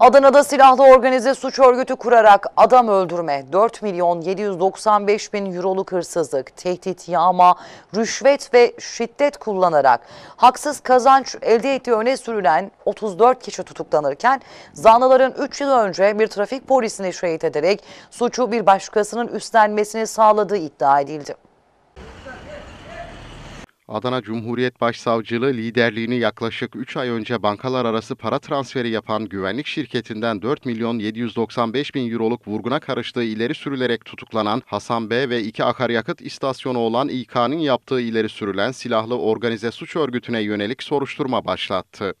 Adana'da silahlı organize suç örgütü kurarak adam öldürme, 4 milyon 795 bin euroluk hırsızlık, tehdit, yağma, rüşvet ve şiddet kullanarak haksız kazanç elde ettiği öne sürülen 34 kişi tutuklanırken zanlıların 3 yıl önce bir trafik polisine şehit ederek suçu bir başkasının üstlenmesini sağladığı iddia edildi. Adana Cumhuriyet Başsavcılığı liderliğini yaklaşık 3 ay önce bankalar arası para transferi yapan güvenlik şirketinden 4 milyon 795 bin euroluk vurguna karıştığı ileri sürülerek tutuklanan Hasan B ve iki akaryakıt istasyonu olan İK'nın yaptığı ileri sürülen silahlı organize suç örgütüne yönelik soruşturma başlattı.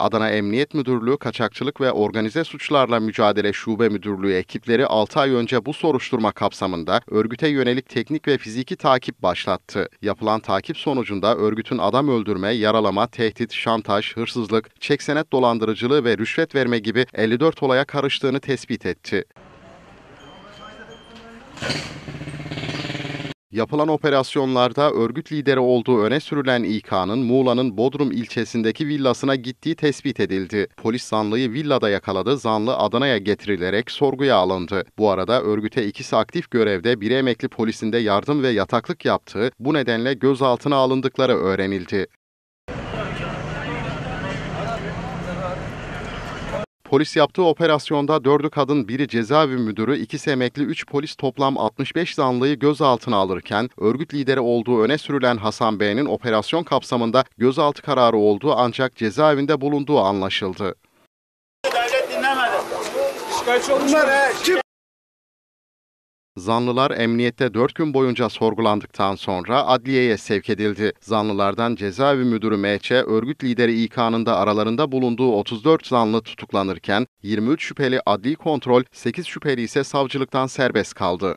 Adana Emniyet Müdürlüğü Kaçakçılık ve Organize Suçlarla Mücadele Şube Müdürlüğü ekipleri 6 ay önce bu soruşturma kapsamında örgüte yönelik teknik ve fiziki takip başlattı. Yapılan takip sonucunda örgütün adam öldürme, yaralama, tehdit, şantaj, hırsızlık, çek senet dolandırıcılığı ve rüşvet verme gibi 54 olaya karıştığını tespit etti. Yapılan operasyonlarda örgüt lideri olduğu öne sürülen İK'nın Muğla'nın Bodrum ilçesindeki villasına gittiği tespit edildi. Polis zanlıyı villada yakaladı, zanlı Adana'ya getirilerek sorguya alındı. Bu arada örgüte ikisi aktif görevde biri emekli polisinde yardım ve yataklık yaptığı, bu nedenle gözaltına alındıkları öğrenildi. Polis yaptığı operasyonda dördü kadın, biri cezaevi müdürü, ikisi emekli üç polis toplam 65 zanlıyı gözaltına alırken örgüt lideri olduğu öne sürülen Hasan Bey'in operasyon kapsamında gözaltı kararı olduğu ancak cezaevinde bulunduğu anlaşıldı. Devlet dinlemedi. Şikayetçi olmuşlar. Bunlar he, kim? Zanlılar emniyette 4 gün boyunca sorgulandıktan sonra adliyeye sevk edildi. Zanlılardan cezaevi müdürü MÇ, örgüt lideri İK'nın da aralarında bulunduğu 34 zanlı tutuklanırken 23 şüpheli adli kontrol, 8 şüpheli ise savcılıktan serbest kaldı.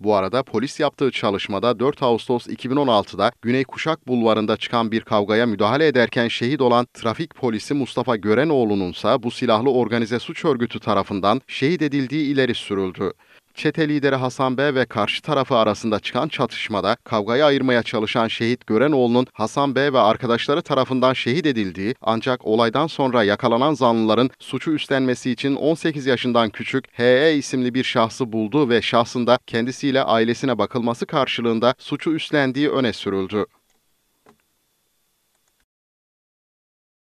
Bu arada polis yaptığı çalışmada 4 Ağustos 2016'da Güney Kuşak Bulvarı'nda çıkan bir kavgaya müdahale ederken şehit olan trafik polisi Mustafa Görenoğlu'nun ise bu silahlı organize suç örgütü tarafından şehit edildiği ileri sürüldü çete lideri Hasan Bey ve karşı tarafı arasında çıkan çatışmada kavgayı ayırmaya çalışan şehit Görenoğlu'nun Hasan Bey ve arkadaşları tarafından şehit edildiği ancak olaydan sonra yakalanan zanlıların suçu üstlenmesi için 18 yaşından küçük H.E. isimli bir şahsı buldu ve şahsında kendisiyle ailesine bakılması karşılığında suçu üstlendiği öne sürüldü.